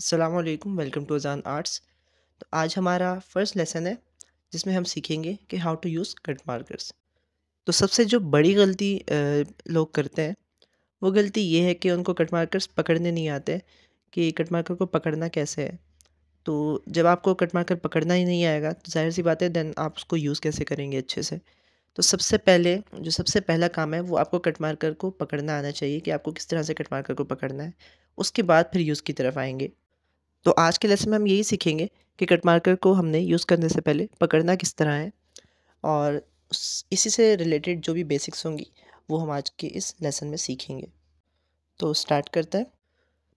असलकुम welcome to अजान arts तो आज हमारा फर्स्ट लेसन है जिसमें हम सीखेंगे कि how to use cut markers तो सबसे जो बड़ी गलती लोग करते हैं वो गलती ये है कि उनको कट मार्कर्स पकड़ने नहीं आते कि कट मार्कर को पकड़ना कैसे है तो जब आपको कट मार्कर पकड़ना ही नहीं आएगा तो जाहिर सी बात है दैन आप उसको यूज़ कैसे करेंगे अच्छे से तो सबसे पहले जो सबसे पहला काम है वो आपको कट मार्कर को पकड़ना आना चाहिए कि आपको किस तरह से कट मार्कर को पकड़ना है उसके बाद फिर यूज़ की तरफ आएंगे तो आज के लेसन में हम यही सीखेंगे कि कट मार्कर को हमने यूज़ करने से पहले पकड़ना किस तरह है और इसी से रिलेटेड जो भी बेसिक्स होंगी वो हम आज के इस लेसन में सीखेंगे तो स्टार्ट करते हैं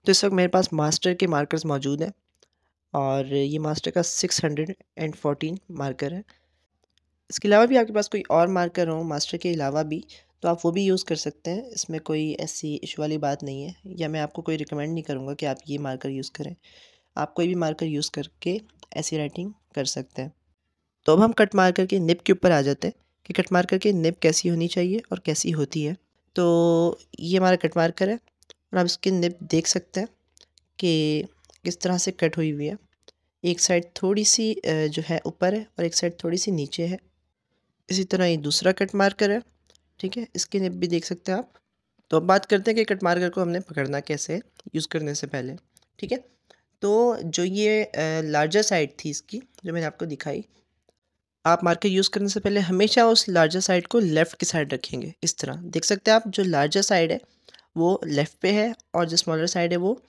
तो इस वक्त मेरे पास मास्टर के मार्कर्स मौजूद हैं और ये मास्टर का six hundred and fourteen marker है इसके अलावा भी आपके पास कोई और मार्कर हो मास्टर के अलावा भी तो आप वो भी यूज़ कर सकते हैं इसमें कोई ऐसी इशू वाली बात नहीं है या मैं आपको कोई रिकमेंड नहीं करूँगा कि आप ये मार्कर यूज़ करें आप कोई भी मार्कर यूज़ करके ऐसी राइटिंग कर सकते हैं तो अब हम कट मार्कर के निप के ऊपर आ जाते हैं कि कट मार्कर की निप कैसी होनी चाहिए और कैसी होती है तो ये हमारा कट मार्कर है और आप इसकी निप देख सकते हैं कि किस तरह से कट हुई हुई है एक साइड थोड़ी सी जो है ऊपर है और एक साइड थोड़ी सी नीचे है इसी तरह ये दूसरा कट मार्कर है ठीक है इसकी निप भी देख सकते हैं आप तो अब बात करते हैं कि कट मार्कर को हमने पकड़ना कैसे यूज़ करने से पहले ठीक है तो जो ये लार्जर साइड थी इसकी जो मैंने आपको दिखाई आप मार्कर यूज़ करने से पहले हमेशा उस लार्जर साइड को लेफ़्ट की साइड रखेंगे इस तरह देख सकते हैं आप जो लार्जर साइड है वो लेफ़्ट पे है और जो स्मॉलर साइड है वो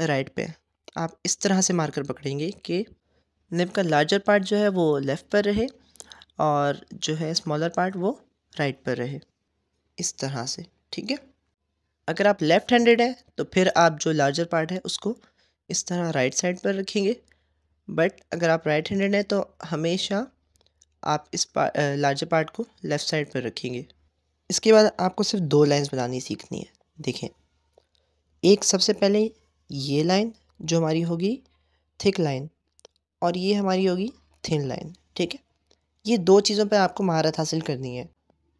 राइट पे है आप इस तरह से मार्कर पकड़ेंगे कि नेब का लार्जर पार्ट जो है वो लेफ़्ट पर रहे और जो है स्मॉलर पार्ट वो राइट पर रहे इस तरह से ठीक है अगर आप लेफ़्ट हैंडेड है तो फिर आप जो लार्जर पार्ट है उसको इस तरह राइट साइड पर रखेंगे बट अगर आप राइट हैंडेड हैं तो हमेशा आप इस पा, लार्जर पार्ट को लेफ़्ट साइड पर रखेंगे इसके बाद आपको सिर्फ दो लाइंस बनानी सीखनी है देखें एक सबसे पहले ये लाइन जो हमारी होगी थिक लाइन और ये हमारी होगी थिन लाइन ठीक है ये दो चीज़ों पर आपको महारत हासिल करनी है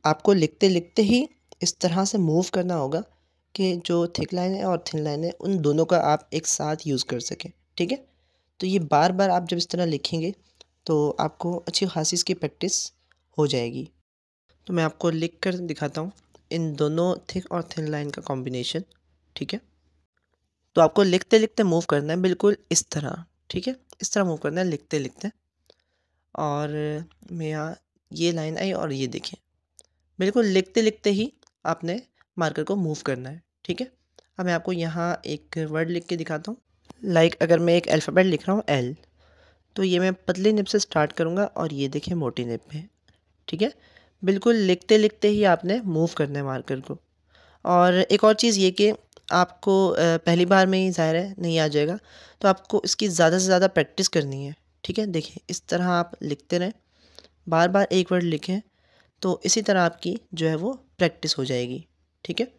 आपको लिखते लिखते ही इस तरह से मूव करना होगा के जो थिक लाइन है और थिन लाइन है उन दोनों का आप एक साथ यूज़ कर सकें ठीक है तो ये बार बार आप जब इस तरह लिखेंगे तो आपको अच्छी खासी इसकी प्रैक्टिस हो जाएगी तो मैं आपको लिख कर दिखाता हूँ इन दोनों थिक और थिन लाइन का कॉम्बिनेशन ठीक है तो आपको लिखते लिखते मूव करना है बिल्कुल इस तरह ठीक है इस तरह मूव करना है लिखते लिखते और मैं यहाँ ये लाइन आई और ये देखें बिल्कुल लिखते लिखते ही आपने मार्कर को मूव करना है ठीक है अब मैं आपको यहाँ एक वर्ड लिख के दिखाता हूँ लाइक like अगर मैं एक अल्फ़ाबेट लिख रहा हूँ एल तो ये मैं पतले निब से स्टार्ट करूँगा और ये देखिए मोटी निब में ठीक है बिल्कुल लिखते लिखते ही आपने मूव करना है मार्कर को और एक और चीज़ ये कि आपको पहली बार में ही ज़ाहिर है नहीं आ जाएगा तो आपको इसकी ज़्यादा से ज़्यादा प्रैक्टिस करनी है ठीक है देखिए इस तरह आप लिखते रहें बार बार एक वर्ड लिखें तो इसी तरह आपकी जो है वो प्रैक्टिस हो जाएगी ठीक है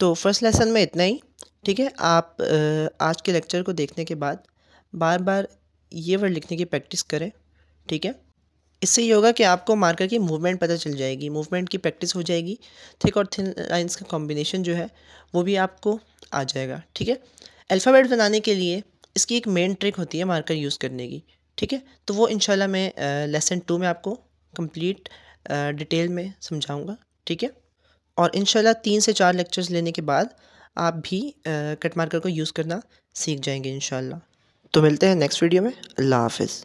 तो फर्स्ट लेसन में इतना ही ठीक है आप आज के लेक्चर को देखने के बाद बार बार ये वर्ड लिखने की प्रैक्टिस करें ठीक है इससे ये होगा कि आपको मार्कर की मूवमेंट पता चल जाएगी मूवमेंट की प्रैक्टिस हो जाएगी थिक और थिन लाइंस का कॉम्बिनेशन जो है वो भी आपको आ जाएगा ठीक है अल्फ़ाबेट बनाने के लिए इसकी एक मेन ट्रिक होती है मार्कर यूज़ करने की ठीक है तो वो इनशाला मैं लेसन टू में आपको कंप्लीट डिटेल में समझाऊँगा ठीक है और इन तीन से चार लेक्चर्स लेने के बाद आप भी कट मार्कर को यूज़ करना सीख जाएंगे इन तो मिलते हैं नेक्स्ट वीडियो में अल्लाह हाफिज़